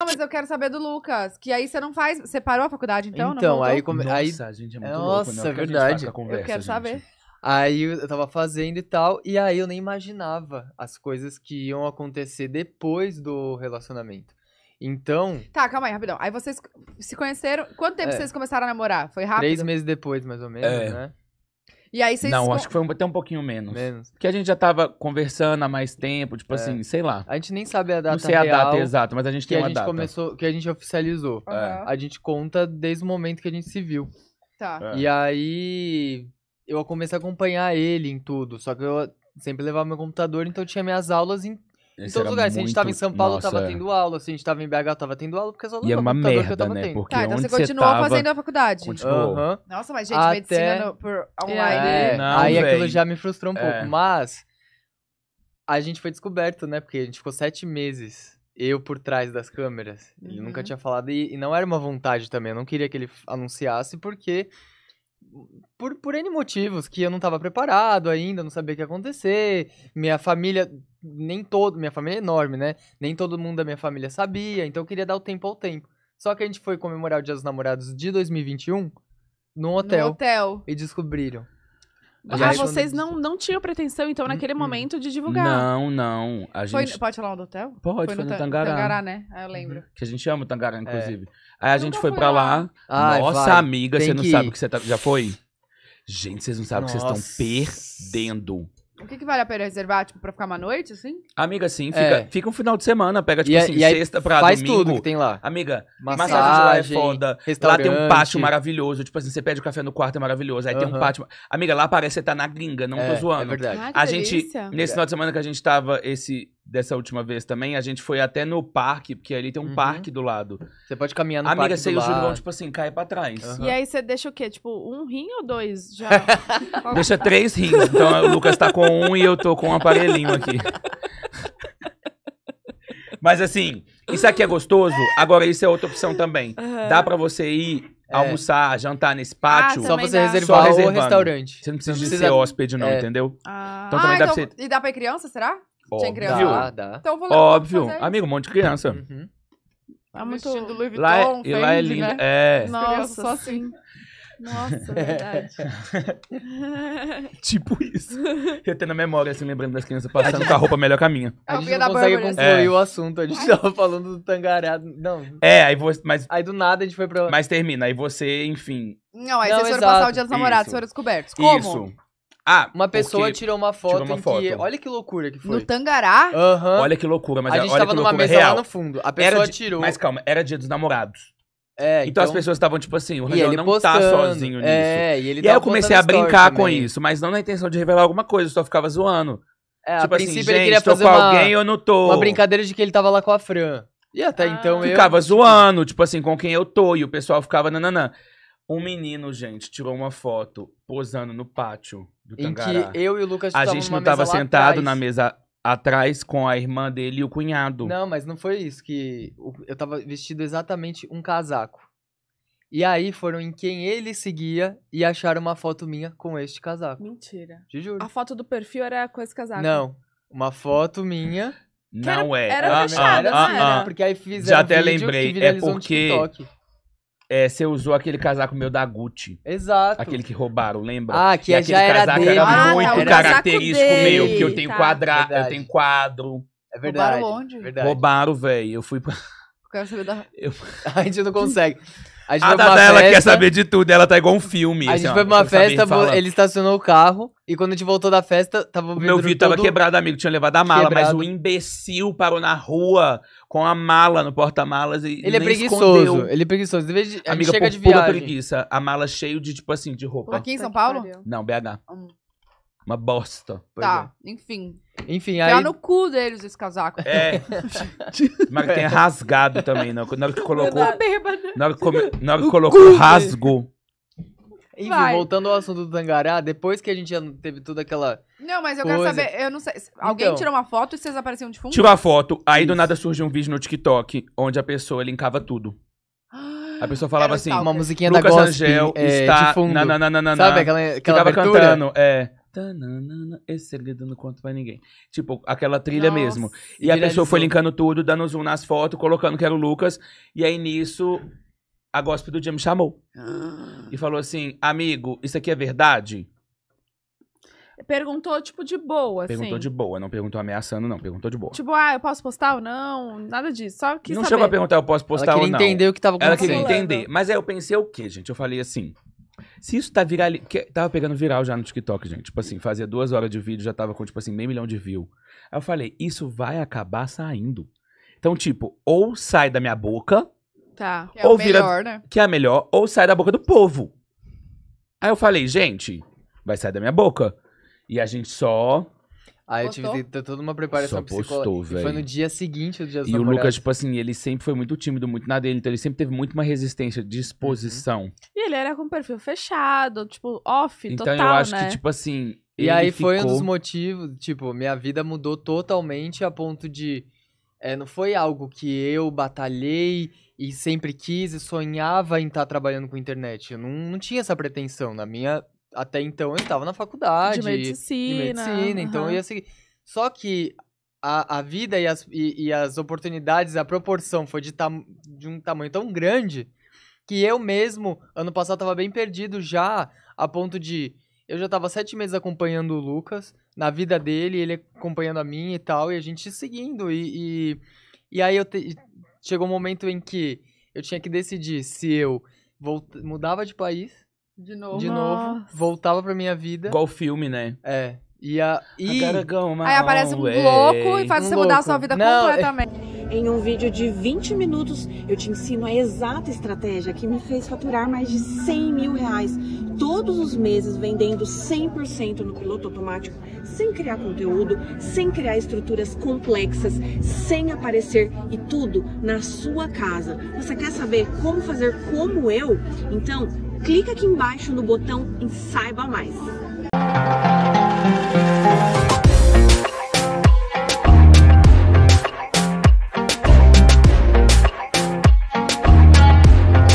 Não, mas eu quero saber do Lucas. Que aí você não faz. Você parou a faculdade, então? Então, não aí, come... Nossa, aí. a gente, é muito Nossa, louco, né? verdade. Conversa, eu quero gente. saber. Aí eu tava fazendo e tal, e aí eu nem imaginava as coisas que iam acontecer depois do relacionamento. Então. Tá, calma aí, rapidão. Aí vocês se conheceram. Quanto tempo é, vocês começaram a namorar? Foi rápido? Três meses depois, mais ou menos, é. né? E aí vocês. Não, acho que foi um, até um pouquinho menos. Menos. Porque a gente já tava conversando há mais tempo, tipo é. assim, sei lá. A gente nem sabe a data. Não sei a data exata, mas a gente que a gente data. Começou, que a gente oficializou. Uhum. A gente conta desde o momento que a gente se viu. Tá. É. E aí eu comecei a acompanhar ele em tudo. Só que eu sempre levava meu computador, então eu tinha minhas aulas em em todos os lugares. Se a gente tava em São Paulo, Nossa. tava tendo aula. Se a gente tava em BH, tava tendo aula, porque as aulas E é uma merda, né? Tendo. Porque tá, então você continuou tava... fazendo a faculdade. Continuou. Uh -huh. Nossa, mas gente, Até... medicina no, por online. É, é. Não, aí véi. aquilo já me frustrou um é. pouco. Mas a gente foi descoberto, né? Porque a gente ficou sete meses eu por trás das câmeras. Ele nunca uhum. tinha falado e, e, não era uma vontade também. Eu não queria que ele anunciasse porque por, por N motivos, que eu não estava preparado ainda, não sabia o que ia acontecer. Minha família, nem todo, minha família é enorme, né? Nem todo mundo da minha família sabia, então eu queria dar o tempo ao tempo. Só que a gente foi comemorar o Dia dos Namorados de 2021 num hotel. No hotel. E descobriram ah, aí, vocês quando... não, não tinham pretensão, então, hum, naquele hum. momento de divulgar. Não, não. A gente... Foi, pode falar do hotel? Pode, foi, foi no, no Tangará. Tangará, né? Ah, eu uhum. lembro. Que a gente ama o Tangará, é. inclusive. É. Aí a gente foi pra lá. lá. Nossa, amiga, Tem você que... não sabe o que você tá... Já foi? Gente, vocês não sabem o que vocês estão perdendo. O que, que vale a pena reservar, tipo, pra ficar uma noite, assim? Amiga, sim, fica, É. fica um final de semana, pega, tipo E é- assim, e aí sexta pra Faz domingo. tudo que tem lá. Amiga, massagem, Massagem, lá é foda. Lá tem um pátio maravilhoso. Tipo assim, você pede o café no quarto, é maravilhoso. Aí tem um pátio. Amiga, lá parece que você tá na gringa, não tô é, é zoando. É verdade. Ah, que a gente, nesse final de semana que a gente tava, esse dessa última vez também, a gente foi até no parque, porque ali tem um uhum. parque do lado. Você pode caminhar no Amiga, parque você do e o Júlio vão, tipo assim, cai pra trás. Uhum. E aí você deixa o quê? Tipo, um rim ou dois já? deixa tá? três rins. Então o Lucas tá com um e eu tô com um aparelhinho aqui. Mas assim, isso aqui é gostoso, agora isso é outra opção também. Uhum. Dá para você ir é. almoçar, jantar nesse pátio. Ah, só você reservar só o restaurante. Você não precisa, não precisa... ser hóspede não, é. entendeu? Ah. Então também ah, dá então... pra você... E dá pra criança, será? Sem criança. Dá, dá. Então vou lá. Óbvio. Amigo, um monte de criança. Uhum. Tá muito... Vestindo Louis Vuitton, lá, Fendi, é- lá é lindo. Né? É. Nossa, só assim. Nossa, é. verdade. tipo isso. Eu a memória, assim, lembrando das crianças passando com a roupa melhor que a minha. A, gente não consegue assim. concluir o assunto. A gente tava falando do tangareado. Não. É, aí você. Mas... Aí do nada a gente foi pra. Mas termina, aí você, enfim. Não, aí não, vocês foram exato. passar o dia dos namorados, foram descobertos. Como? Isso. Ah, uma pessoa tirou uma foto tirou uma em foto. que. Olha que loucura que foi. No Tangará? Aham. Olha que loucura, mas a é, gente olha tava que numa mesa real. lá no fundo. A pessoa Era tirou. Mas calma, era dia dos namorados. É, Então, as então pessoas estavam tipo assim, o E Rangel não tá postando. tá sozinho é, nisso. É, e ele E aí eu comecei a brincar com isso, mas não na intenção de revelar alguma coisa, eu só ficava zoando. É, a tipo assim, princípio gente, ele queria fazer com uma, alguém ou não tô. uma brincadeira de que ele tava lá com a Fran. E até Ah. então eu. Ficava zoando, tipo assim, com quem eu tô, e o pessoal ficava nananã. Um menino, gente, tirou uma foto posando no pátio do em Tangará. que eu e o Lucas A gente não estava sentado na mesa atrás com a irmã dele e o cunhado. Não, mas não foi isso que eu tava vestido exatamente um casaco. E aí foram em quem ele seguia e acharam uma foto minha com este casaco. Mentira. Te juro. A foto do perfil era com esse casaco. Não, uma foto minha Não era- é. era Ah, fechado, ah, não era? Ah, ah. Porque aí fizeram Já um até vídeo lembrei, que é porque TikTok. É, você usou aquele casaco meu da Gucci. Exato. Aquele que roubaram, lembra? Ah, que e já era casaco era ah, muito ah, tá, não, característico meu, porque eu tenho tá. quadrado, eu tenho quadro. É verdade. Roubaram onde? Verdade. Roubaram, velho. Eu fui pra... Eu quero saber da... Eu... A gente não consegue. A, gente a Dada, ela quer saber de tudo, ela tá igual um filme. A assim, gente assim, foi pra uma festa, ele estacionou o carro, e quando a gente voltou da festa, tava o Meu vidro tava quebrado, amigo, tinha levado a mala, quebrado. mas o imbecil parou na rua com a mala no porta-malas e Ele é preguiçoso, escondeu. ele é preguiçoso. De vez de... Amiga, chega por de viagem. preguiça, a mala cheia de, tipo assim, de roupa. Aqui em São Paulo? Não, BH. Hum. Uma bosta. Pois tá, é. enfim. Enfim, tá aí. Tá no cu deles esse casaco. É. Mas tem rasgado também, não. Né? Na hora que colocou. Tá na hora que, come... na hora que colocou rasgo. Enfim, Vai. voltando ao assunto do Tangará, depois que a gente já teve toda aquela. Não, mas eu coisa... quero saber, eu não sei. Alguém então, tirou uma foto e vocês apareciam de fundo? Tirou a foto, aí Isso. do nada surgiu um vídeo no TikTok onde a pessoa linkava tudo. A ah, pessoa falava assim, uma musiquinha Lucas da Gospel, Angel é, está de fundo. Na, na, na, na, na, Sabe aquela, aquela abertura? cantando, é. Tananana, esse segredo eu não conto pra ninguém. Tipo, aquela trilha Nossa, mesmo. E a pessoa foi linkando tudo, dando zoom nas fotos, colocando que era o Lucas. E aí nisso, a gospel do dia me chamou. Ah. E falou assim: amigo, isso aqui é verdade? Perguntou, tipo, de boa, Perguntou assim. de boa, não perguntou ameaçando, não. Perguntou de boa. Tipo, ah, eu posso postar ou não? Nada disso, só que Não saber. chegou a perguntar, eu posso postar ou não. Ela queria entender o que tava acontecendo. Ela queria entender. Mas aí eu pensei o quê, gente? Eu falei assim, se isso tá viral. Tava pegando viral já no TikTok, gente. Tipo assim, fazia duas horas de vídeo, já tava com, tipo assim, meio milhão de view. Aí eu falei, isso vai acabar saindo. Então, tipo, ou sai da minha boca. Tá. Que é ou vira, melhor, né? Que é a melhor, ou sai da boca do povo. Aí eu falei, gente, vai sair da minha boca. E a gente só Aí Postou? eu tive toda uma preparação psicológica. Foi no dia seguinte do dia E o Lucas, tipo assim, ele sempre foi muito tímido, muito na dele, então ele sempre teve muito uma resistência, disposição. Uhum. E ele era com perfil fechado, tipo, off, então, total, Então eu acho né? que, tipo assim... E aí ficou... foi um dos motivos, tipo, minha vida mudou totalmente a ponto de... É, não foi algo que eu batalhei e sempre quis e sonhava em estar tá trabalhando com internet. Eu não, não tinha essa pretensão. Na minha até então eu estava na faculdade. De medicina. De medicina, uhum. então eu ia seguir. Só que a, a vida e as, e, e as oportunidades, a proporção foi de, tam, de um tamanho tão grande que eu mesmo, ano passado, estava bem perdido já, a ponto de. Eu já estava sete meses acompanhando o Lucas, na vida dele, ele acompanhando a minha e tal, e a gente seguindo. E, e, e aí eu te, chegou um momento em que eu tinha que decidir se eu mudava de país de novo. De novo. Voltava pra minha vida. Igual filme, né? É. E a. E... Aí aparece um way. louco e faz um você louco. mudar a sua vida Não, é- completamente. É... Em um vídeo de 20 minutos, eu te ensino a exata estratégia que me fez faturar mais de 100 mil reais todos os meses vendendo 100% no piloto automático, sem criar conteúdo, sem criar estruturas complexas, sem aparecer e tudo na sua casa. Você quer saber como fazer como eu? Então, clica aqui embaixo no botão em Saiba Mais.